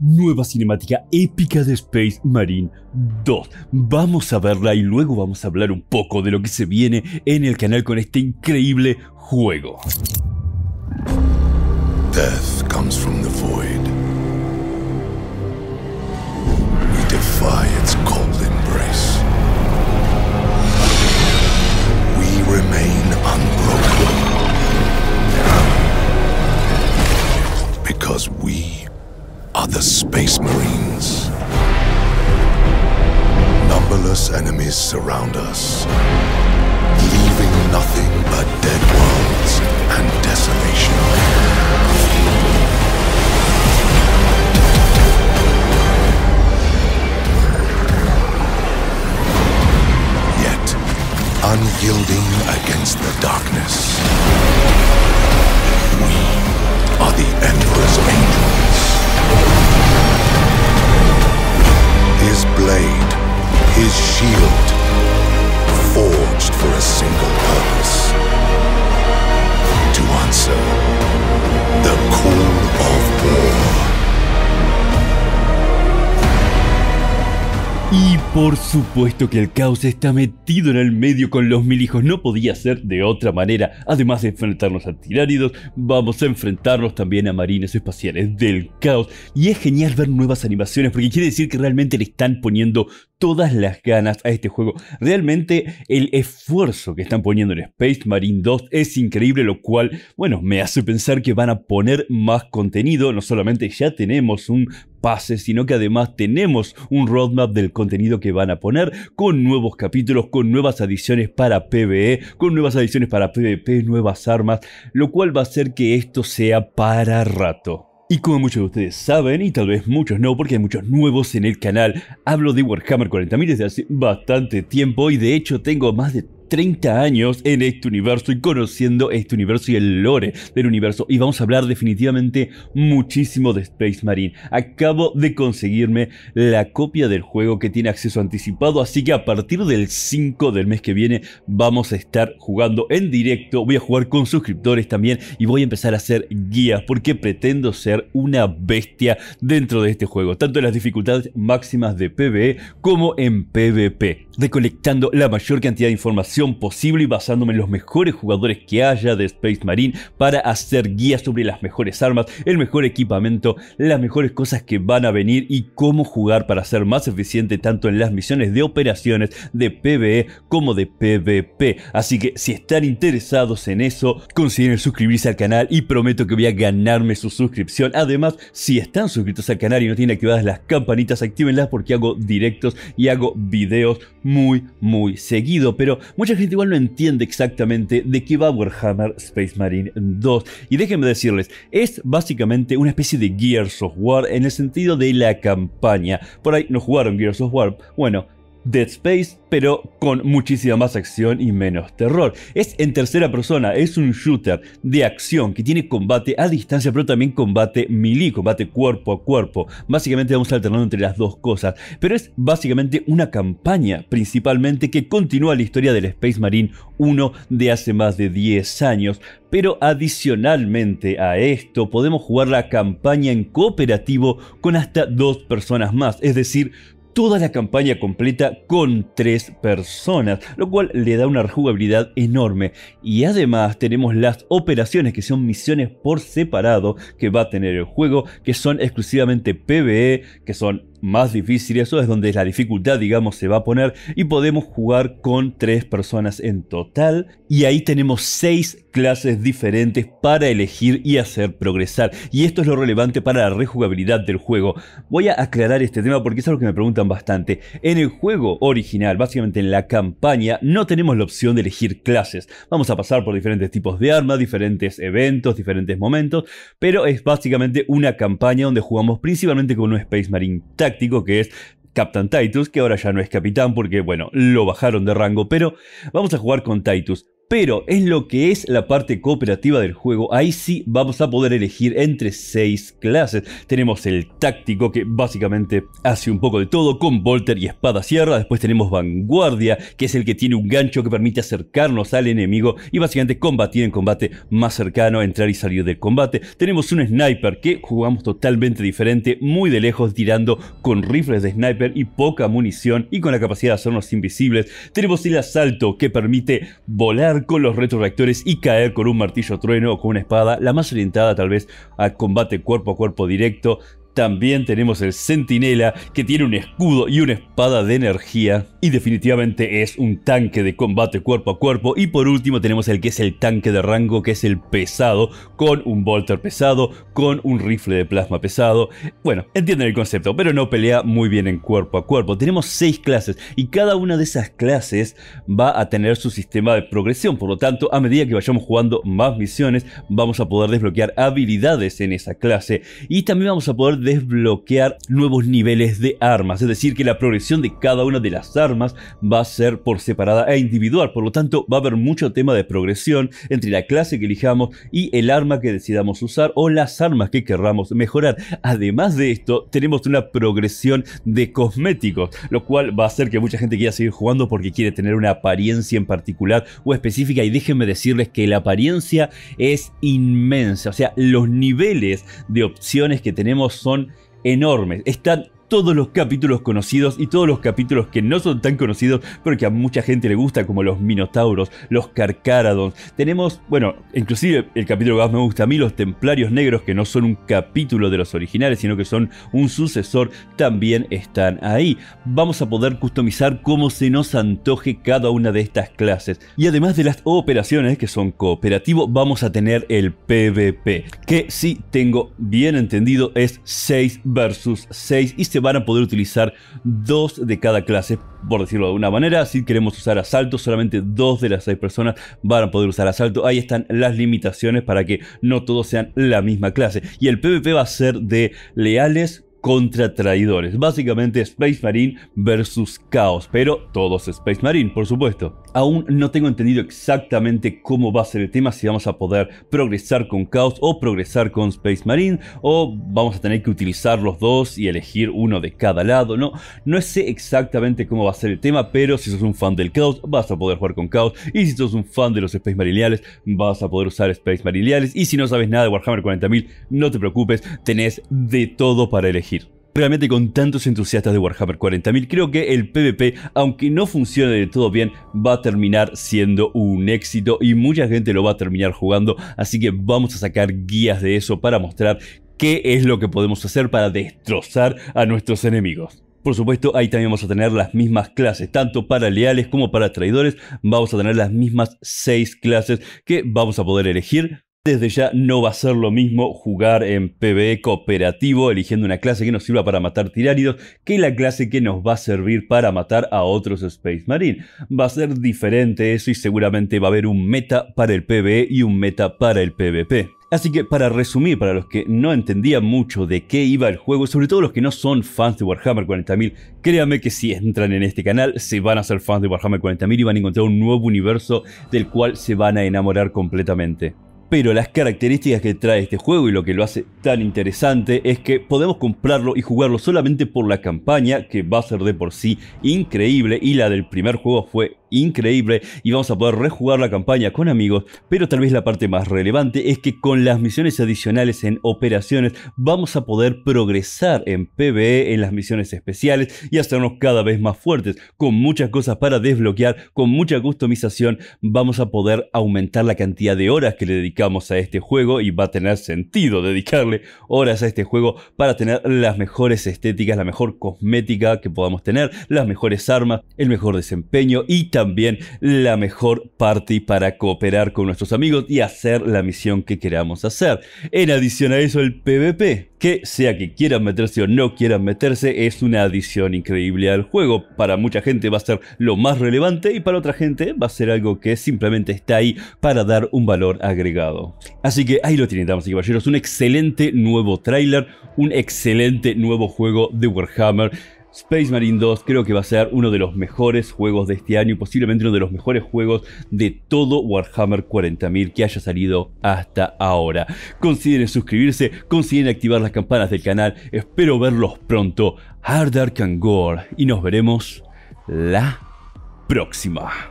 nueva cinemática épica de Space Marine 2. Vamos a verla y luego vamos a hablar un poco de lo que se viene en el canal con este increíble juego. Death comes from the void. Por supuesto que el caos está metido en el medio con los mil hijos, no podía ser de otra manera. Además de enfrentarnos a tiránidos, vamos a enfrentarnos también a marines espaciales del caos. Y es genial ver nuevas animaciones porque quiere decir que realmente le están poniendo todas las ganas a este juego. Realmente el esfuerzo que están poniendo en Space Marine 2 es increíble, lo cual, bueno, me hace pensar que van a poner más contenido. No solamente ya tenemos un pases, sino que además tenemos un roadmap del contenido que van a poner, con nuevos capítulos, con nuevas adiciones para PvE, con nuevas adiciones para PvP, nuevas armas, lo cual va a hacer que esto sea para rato. Y como muchos de ustedes saben, y tal vez muchos no, porque hay muchos nuevos en el canal, hablo de Warhammer 40.000 desde hace bastante tiempo y de hecho tengo más de 30 años en este universo y conociendo este universo y el lore del universo. Y vamos a hablar definitivamente muchísimo de Space Marine. Acabo de conseguirme la copia del juego que tiene acceso anticipado, así que a partir del 5 del mes que viene vamos a estar jugando en directo. Voy a jugar con suscriptores también y voy a empezar a hacer guías porque pretendo ser una bestia dentro de este juego, tanto en las dificultades máximas de PvE como en PvP, recolectando la mayor cantidad de información posible y basándome en los mejores jugadores que haya de Space Marine para hacer guías sobre las mejores armas, el mejor equipamiento, las mejores cosas que van a venir y cómo jugar para ser más eficiente tanto en las misiones de operaciones de PvE como de PvP. Así que si están interesados en eso, consideren suscribirse al canal y prometo que voy a ganarme su suscripción. Además, si están suscritos al canal y no tienen activadas las campanitas, actívenlas porque hago directos y hago videos muy, muy seguido. Pero muchas mucha gente igual no entiende exactamente de qué va Warhammer Space Marine 2. Y déjenme decirles, es básicamente una especie de Gears of War en el sentido de la campaña. Por ahí no jugaron Gears of War. Bueno, Dead Space, pero con muchísima más acción y menos terror. Es en tercera persona, es un shooter de acción que tiene combate a distancia, pero también combate melee, combate cuerpo a cuerpo. Básicamente vamos alternando entre las dos cosas, pero es básicamente una campaña principalmente que continúa la historia del Space Marine 1 de hace más de 10 años. Pero adicionalmente a esto, podemos jugar la campaña en cooperativo con hasta dos personas más, es decir, toda la campaña completa con tres personas, lo cual le da una jugabilidad enorme. Y además tenemos las operaciones que son misiones por separado que va a tener el juego, que son exclusivamente PvE, que son más difícil, eso es donde la dificultad, digamos, se va a poner y podemos jugar con tres personas en total y ahí tenemos seis clases diferentes para elegir y hacer progresar. Y esto es lo relevante para la rejugabilidad del juego. Voy a aclarar este tema porque es algo que me preguntan bastante. En el juego original, básicamente en la campaña, no tenemos la opción de elegir clases. Vamos a pasar por diferentes tipos de armas, diferentes eventos, diferentes momentos, pero es básicamente una campaña donde jugamos principalmente con un Space Marine que es Captain Titus, que ahora ya no es capitán porque, bueno, lo bajaron de rango, pero vamos a jugar con Titus pero es lo que es la parte cooperativa del juego. Ahí sí vamos a poder elegir entre seis clases. Tenemos el táctico que básicamente hace un poco de todo con Volter y espada sierra. Después tenemos vanguardia que es el que tiene un gancho que permite acercarnos al enemigo y básicamente combatir en combate más cercano, entrar y salir del combate. Tenemos un sniper que jugamos totalmente diferente, muy de lejos tirando con rifles de sniper y poca munición y con la capacidad de hacernos invisibles. Tenemos el asalto que permite volar con los retroreactores y caer con un martillo trueno o con una espada, la más orientada tal vez a combate cuerpo a cuerpo directo, también tenemos el Centinela, que tiene un escudo y una espada de energía. Y definitivamente es un tanque de combate cuerpo a cuerpo. Y por último tenemos el que es el tanque de rango, que es el pesado, con un bolter pesado, con un rifle de plasma pesado. Bueno, entienden el concepto, pero no pelea muy bien en cuerpo a cuerpo. Tenemos seis clases y cada una de esas clases va a tener su sistema de progresión. Por lo tanto, a medida que vayamos jugando más misiones, vamos a poder desbloquear habilidades en esa clase. Y también vamos a poder desbloquear nuevos niveles de armas, es decir que la progresión de cada una de las armas va a ser por separada e individual, por lo tanto va a haber mucho tema de progresión entre la clase que elijamos y el arma que decidamos usar o las armas que querramos mejorar. Además de esto, tenemos una progresión de cosméticos, lo cual va a hacer que mucha gente quiera seguir jugando porque quiere tener una apariencia en particular o específica y déjenme decirles que la apariencia es inmensa, o sea, los niveles de opciones que tenemos son enormes. Están todos los capítulos conocidos y todos los capítulos que no son tan conocidos, pero que a mucha gente le gusta, como los Minotauros, los Carcaradons. Tenemos, bueno, inclusive el capítulo que más me gusta a mí, los Templarios Negros, que no son un capítulo de los originales, sino que son un sucesor, también están ahí. Vamos a poder customizar cómo se nos antoje cada una de estas clases. Y además de las operaciones, que son cooperativo, vamos a tener el PvP, que si tengo bien entendido es 6 versus 6 y se van a poder utilizar dos de cada clase, por decirlo de alguna manera. Si queremos usar asalto, solamente dos de las seis personas van a poder usar asalto. Ahí están las limitaciones para que no todos sean la misma clase. Y el PvP va a ser de leales contra traidores. Básicamente Space Marine versus Caos, pero todos Space Marine, por supuesto. Aún no tengo entendido exactamente cómo va a ser el tema, si vamos a poder progresar con Caos o progresar con Space Marine, o vamos a tener que utilizar los dos y elegir uno de cada lado, no, no sé exactamente cómo va a ser el tema, pero si sos un fan del Caos, vas a poder jugar con Caos, y si sos un fan de los Space Marineales, vas a poder usar Space Marineales, y si no sabes nada de Warhammer 40.000, no te preocupes, tenés de todo para elegir realmente con tantos entusiastas de Warhammer 40.000, creo que el PvP, aunque no funcione de todo bien, va a terminar siendo un éxito y mucha gente lo va a terminar jugando, así que vamos a sacar guías de eso para mostrar qué es lo que podemos hacer para destrozar a nuestros enemigos. Por supuesto, ahí también vamos a tener las mismas clases, tanto para leales como para traidores. Vamos a tener las mismas 6 clases que vamos a poder elegir desde ya no va a ser lo mismo jugar en PvE cooperativo, eligiendo una clase que nos sirva para matar tiránidos, que la clase que nos va a servir para matar a otros Space Marine. Va a ser diferente eso y seguramente va a haber un meta para el PvE y un meta para el PvP. Así que para resumir, para los que no entendían mucho de qué iba el juego, sobre todo los que no son fans de Warhammer 40.000, créanme que si entran en este canal se van a ser fans de Warhammer 40.000 y van a encontrar un nuevo universo del cual se van a enamorar completamente. Pero las características que trae este juego y lo que lo hace tan interesante es que podemos comprarlo y jugarlo solamente por la campaña, que va a ser de por sí increíble y la del primer juego fue increíble y vamos a poder rejugar la campaña con amigos, pero tal vez la parte más relevante es que con las misiones adicionales en operaciones vamos a poder progresar en PvE en las misiones especiales y hacernos cada vez más fuertes, con muchas cosas para desbloquear, con mucha customización, vamos a poder aumentar la cantidad de horas que le dedicamos a este juego y va a tener sentido dedicarle horas a este juego para tener las mejores estéticas, la mejor cosmética que podamos tener, las mejores armas, el mejor desempeño y también también la mejor party para cooperar con nuestros amigos y hacer la misión que queramos hacer. En adición a eso, el PvP, que sea que quieran meterse o no quieran meterse, es una adición increíble al juego. Para mucha gente va a ser lo más relevante y para otra gente va a ser algo que simplemente está ahí para dar un valor agregado. Así que ahí lo tienen, damas y caballeros, un excelente nuevo tráiler, un excelente nuevo juego de Warhammer. Space Marine 2 creo que va a ser uno de los mejores juegos de este año y posiblemente uno de los mejores juegos de todo Warhammer 40.000 que haya salido hasta ahora. Consideren suscribirse, consideren activar las campanas del canal, espero verlos pronto. Hard Dark and Gore y nos veremos la próxima.